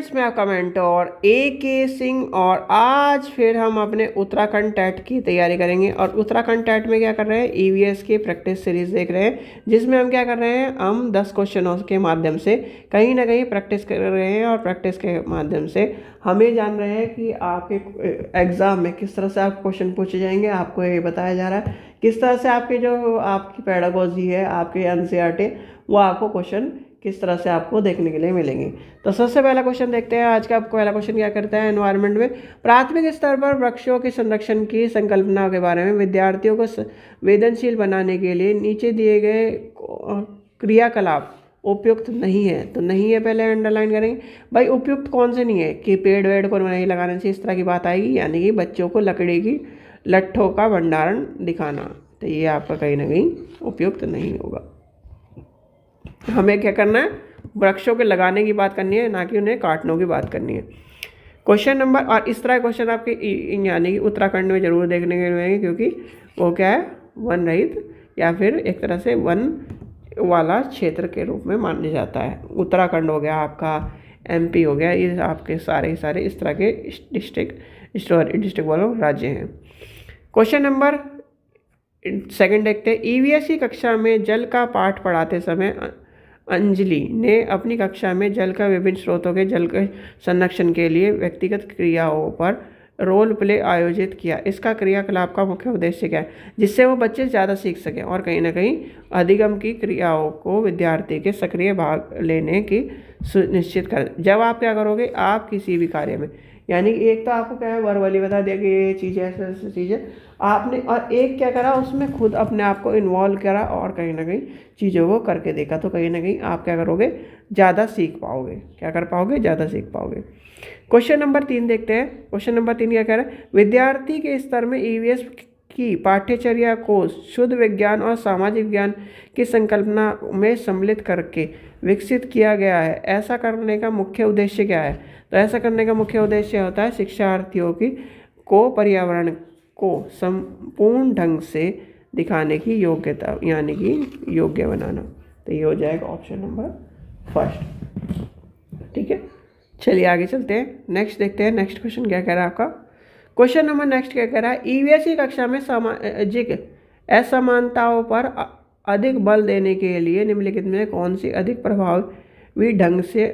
friends मैं आपका mentor ए के सिंह और आज फिर हम अपने उत्तराखंड टेट की तैयारी करेंगे और उत्तराखंड टेट में क्या कर रहे हैं ई e की प्रैक्टिस सीरीज देख रहे हैं जिसमें हम क्या कर रहे हैं हम दस क्वेश्चनों के माध्यम से कहीं ना कहीं प्रैक्टिस कर रहे हैं और प्रैक्टिस के माध्यम से हमें जान रहे हैं कि आपके एग्ज़ाम में किस तरह से आप क्वेश्चन पूछे जाएंगे आपको ये बताया जा रहा है किस तरह से आपके जो आपकी पैडागोजी है आपके एन e वो आपको क्वेश्चन किस तरह से आपको देखने के लिए मिलेंगी तो सबसे पहला क्वेश्चन देखते हैं आज का आपको पहला क्वेश्चन क्या करता है एनवायरनमेंट में प्राथमिक स्तर पर वृक्षों के संरक्षण की संकल्पना के बारे में विद्यार्थियों को वेदनशील बनाने के लिए नीचे दिए गए क्रियाकलाप उपयुक्त नहीं है तो नहीं है पहले अंडरलाइन करेंगे भाई उपयुक्त कौन से नहीं है कि पेड़ वेड़ को नहीं लगाने से इस तरह की बात आएगी यानी कि बच्चों को लकड़ी की लट्ठों का भंडारण दिखाना तो ये आपका कहीं ना कहीं उपयुक्त नहीं होगा तो हमें क्या करना है वृक्षों के लगाने की बात करनी है ना कि उन्हें काटने की बात करनी है क्वेश्चन नंबर और इस तरह क्वेश्चन आपके यानी कि उत्तराखंड में जरूर देखने के मिलेंगे क्योंकि वो क्या है वन रहित या फिर एक तरह से वन वाला क्षेत्र के रूप में माना जाता है उत्तराखंड हो गया आपका एमपी हो गया ये आपके सारे सारे इस तरह के डिस्ट्रिक्ट सॉरी डिस्ट्रिक्ट वालों राज्य हैं क्वेश्चन नंबर सेकंड देखते हैं ई e कक्षा में जल का पाठ पढ़ाते समय अंजलि ने अपनी कक्षा में जल का विभिन्न स्रोतों के जल के संरक्षण के लिए व्यक्तिगत क्रियाओं पर रोल प्ले आयोजित किया इसका क्रियाकलाप का मुख्य उद्देश्य क्या है जिससे वो बच्चे ज़्यादा सीख सकें और कहीं ना कहीं अधिगम की क्रियाओं को विद्यार्थी के सक्रिय भाग लेने की सुनिश्चित कर जब आप क्या करोगे आप किसी भी कार्य में यानी कि एक तो आपको क्या है वाली बता दिया कि ये चीज़ें ऐसे ऐसी चीज़ें आपने और एक क्या करा उसमें खुद अपने आप को इन्वॉल्व करा और कहीं ना कहीं चीज़ों को करके देखा तो कहीं ना कहीं आप क्या करोगे ज़्यादा सीख पाओगे क्या कर पाओगे ज़्यादा सीख पाओगे क्वेश्चन नंबर तीन देखते हैं क्वेश्चन नंबर तीन क्या कह रहा है विद्यार्थी के स्तर में ई e की पाठ्यचर्या को शुद्ध विज्ञान और सामाजिक विज्ञान की संकल्पना में सम्मिलित करके विकसित किया गया है ऐसा करने का मुख्य उद्देश्य क्या है तो ऐसा करने का मुख्य उद्देश्य होता है शिक्षार्थियों की को पर्यावरण को संपूर्ण ढंग से दिखाने की योग्यता यानी कि योग्य बनाना तो ये हो जाएगा ऑप्शन नंबर फर्स्ट ठीक है चलिए आगे चलते हैं नेक्स्ट देखते हैं नेक्स्ट क्वेश्चन क्या कह रहा है आपका क्वेश्चन नंबर नेक्स्ट क्या कह रहा है ईवीएस e कक्षा में सामाजिक असमानताओं पर अधिक बल देने के लिए निम्नलिखित में कौन सी अधिक प्रभावी ढंग से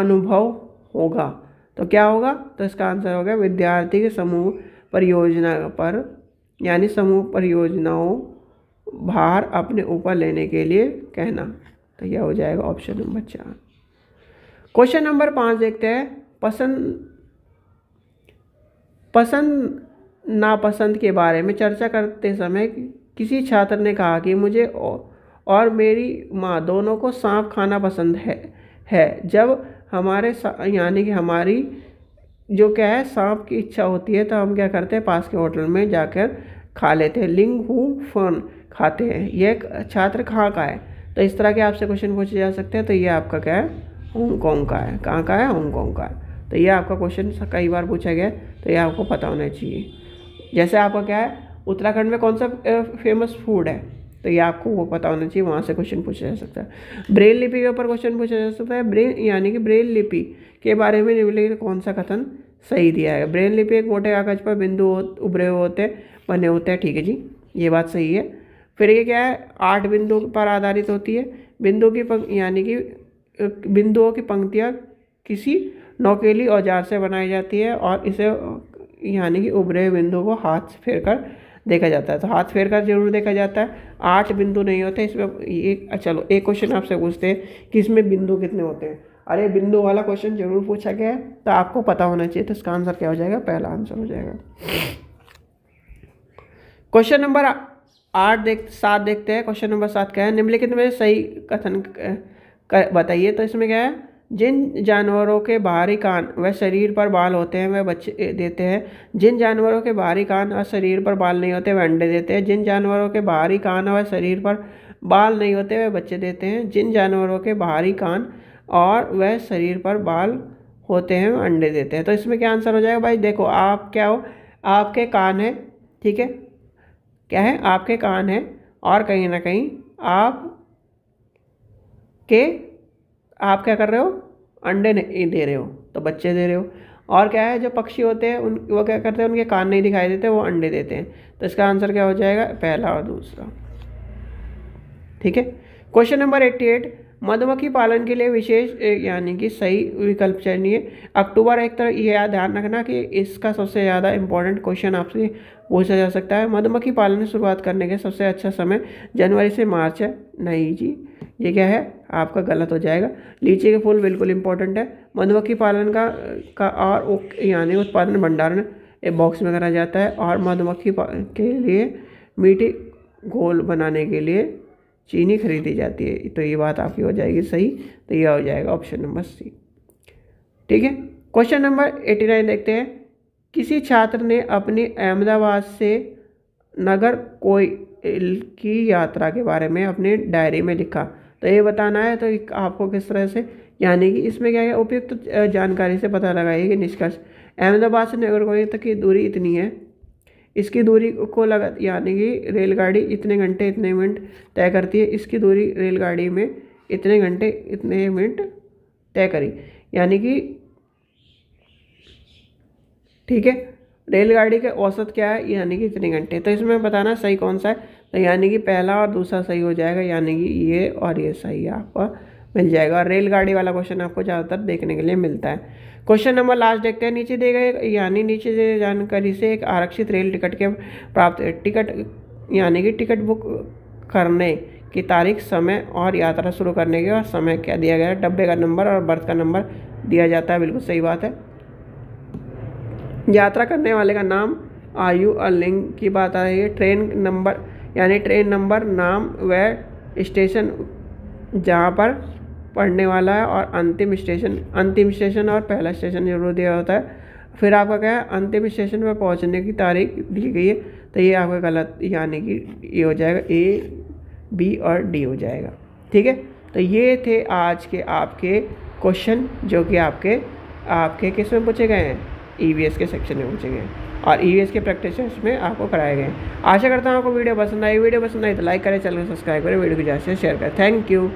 अनुभव होगा तो क्या होगा तो इसका आंसर होगा विद्यार्थी के समूह परियोजना पर यानी समूह परियोजनाओं भार अपने ऊपर लेने के लिए कहना तो यह हो जाएगा ऑप्शन नंबर चार क्वेश्चन नंबर पाँच देखते हैं पसंद पसंद नापसंद के बारे में चर्चा करते समय किसी छात्र ने कहा कि मुझे और मेरी माँ दोनों को सांप खाना पसंद है है जब हमारे यानी कि हमारी जो क्या है सांप की इच्छा होती है तो हम क्या करते हैं पास के होटल में जाकर खा लेते हैं लिंग हु फन खाते हैं यह छात्र कहाँ का है तो इस तरह के आपसे क्वेश्चन पूछे जा सकते हैं तो ये आपका क्या है होंगकोंग का है कहाँ का है हांगकॉन्ग का है तो ये आपका क्वेश्चन कई बार पूछा गया है तो ये आपको पता होना चाहिए जैसे आपका क्या है उत्तराखंड में कौन सा फेमस फूड है तो ये आपको वो पता होना चाहिए वहाँ से क्वेश्चन पूछा जा सकता है ब्रेल लिपि के ऊपर क्वेश्चन पूछा जा सकता है ब्रेल यानी कि ब्रेल लिपि के बारे में निम्नलिखित कौन सा कथन सही दिया है ब्रेल लिपि एक मोटे कागज पर बिंदु उभरे हुए होते बने होते हैं ठीक है जी ये बात सही है फिर ये क्या है आठ बिंदुओं पर आधारित होती है बिंदु की यानी कि बिंदुओं की पंक्तियाँ किसी नौकेली औजार से बनाई जाती है और इसे यानी कि उभरे बिंदु को हाथ फेर कर देखा जाता है तो हाथ फेर कर जरूर देखा जाता है आठ बिंदु नहीं होते इसमें एक चलो एक क्वेश्चन आपसे पूछते हैं कि इसमें बिंदु कितने होते हैं अरे बिंदु वाला क्वेश्चन जरूर पूछा गया है तो आपको पता होना चाहिए तो इसका आंसर क्या हो जाएगा पहला आंसर हो जाएगा क्वेश्चन नंबर आठ देख सात देखते हैं क्वेश्चन नंबर सात क्या है निम्नलिखित में सही कथन बताइए तो इसमें क्या है जिन जानवरों के बाहरी कान व शरीर पर बाल होते हैं वह बच्चे देते हैं जिन जानवरों के बाहरी कान व शरीर पर बाल नहीं होते वह अंडे देते हैं जिन जानवरों के बाहरी कान व शरीर पर बाल नहीं होते वह बच्चे देते हैं जिन जानवरों के बाहरी कान और वह शरीर पर बाल होते हैं अंडे देते हैं तो इसमें क्या आंसर हो जाएगा भाई देखो आप क्या हो आपके कान है ठीक है क्या है आपके कान है और कहीं ना कहीं आप के आप क्या कर रहे हो अंडे नहीं दे रहे हो तो बच्चे दे रहे हो और क्या है जो पक्षी होते हैं उन वो क्या करते हैं उनके कान नहीं दिखाई देते वो अंडे देते हैं तो इसका आंसर क्या हो जाएगा पहला और दूसरा ठीक है क्वेश्चन नंबर एट्टी एट मधुमक्खी पालन के लिए विशेष यानी कि सही विकल्प चाहिए अक्टूबर एक तरह यह ध्यान रखना कि इसका सबसे ज़्यादा इंपॉर्टेंट क्वेश्चन आपसे पूछा जा सकता है मधुमक्खी पालन शुरुआत करने के सबसे अच्छा समय जनवरी से मार्च है नहीं जी ये क्या है आपका गलत हो जाएगा लीची के फूल बिल्कुल इंपॉर्टेंट है मधुमक्खी पालन का का और यानी उत्पादन भंडारण एक बॉक्स में करा जाता है और मधुमक्खी के लिए मीठी घोल बनाने के लिए चीनी खरीदी जाती है तो ये बात आपकी हो जाएगी सही तो यह हो जाएगा ऑप्शन नंबर सी ठीक है क्वेश्चन नंबर एटी नाइन देखते हैं किसी छात्र ने अपनी अहमदाबाद से नगर कोई की यात्रा के बारे में अपने डायरी में लिखा तो ये बताना है तो आपको किस तरह से यानी कि इसमें क्या है उपयुक्त तो जानकारी से पता लगाइए कि निष्कर्ष अहमदाबाद से नगर नागरकोविल तक की दूरी इतनी है इसकी दूरी को लगा यानी कि रेलगाड़ी इतने घंटे इतने मिनट तय करती है इसकी दूरी रेलगाड़ी में इतने घंटे इतने मिनट तय करी यानी कि ठीक है रेलगाड़ी का औसत क्या है यानी कि इतने घंटे तो इसमें बताना सही कौन सा है तो यानी कि पहला और दूसरा सही हो जाएगा यानी कि ये और ये सही आपको मिल जाएगा और रेलगाड़ी वाला क्वेश्चन आपको ज़्यादातर देखने के लिए मिलता है क्वेश्चन नंबर लास्ट देखते हैं नीचे दिए गए यानी नीचे जानकारी से एक आरक्षित रेल टिकट के प्राप्त टिकट यानी कि टिकट बुक करने की तारीख समय और यात्रा शुरू करने के और समय क्या दिया गया है डब्बे का नंबर और बर्थ का नंबर दिया जाता है बिल्कुल सही बात है यात्रा करने वाले का नाम आयु और लिंग की बात आ रही है ट्रेन नंबर यानी ट्रेन नंबर नाम व स्टेशन जहाँ पर पढ़ने वाला है और अंतिम स्टेशन अंतिम स्टेशन और पहला स्टेशन जरूर दिया होता है फिर आपका क्या है अंतिम स्टेशन पर पहुँचने की तारीख दी गई है तो ये आपका गलत यानी कि ये हो जाएगा ए बी और डी हो जाएगा ठीक है तो ये थे आज के आपके क्वेश्चन जो कि आपके आपके किस में पूछे गए हैं ई e के सेक्शन में पूछे गए हैं और ई e के प्रैक्टिस में आपको कराए गए आशा करता हूँ आपको वीडियो पसंद आई वीडियो पसंद आई तो लाइक करें चैनल को सब्सक्राइब करें वीडियो को ज़्यादा से शेयर करें थैंक यू